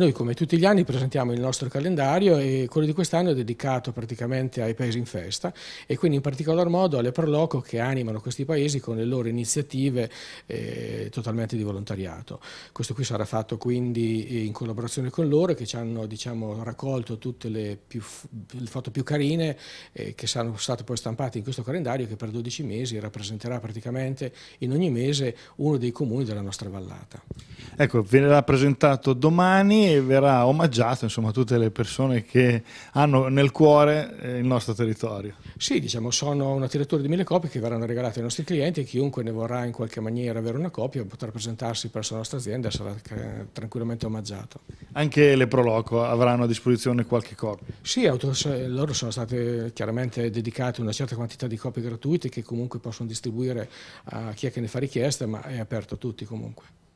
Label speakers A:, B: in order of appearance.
A: Noi come tutti gli anni presentiamo il nostro calendario e quello di quest'anno è dedicato praticamente ai paesi in festa e quindi in particolar modo alle Proloco che animano questi paesi con le loro iniziative eh, totalmente di volontariato. Questo qui sarà fatto quindi eh, in collaborazione con loro che ci hanno diciamo, raccolto tutte le, più, le, foto più carine eh, che sono state poi stampate in questo calendario che per 12 mesi rappresenterà praticamente in ogni mese uno dei comuni della nostra vallata.
B: Ecco, verrà presentato domani e verrà omaggiato insomma, tutte le persone che hanno nel cuore
A: eh, il nostro territorio. Sì, diciamo, sono una tiratura di mille copie che verranno regalate ai nostri clienti e chiunque ne vorrà in qualche maniera avere una copia potrà presentarsi presso la nostra azienda e sarà eh, tranquillamente omaggiato. Anche le Proloco avranno a disposizione qualche copia? Sì, loro sono state chiaramente dedicate una certa quantità di copie gratuite che comunque possono distribuire a chi è che ne fa richiesta, ma è aperto a tutti comunque.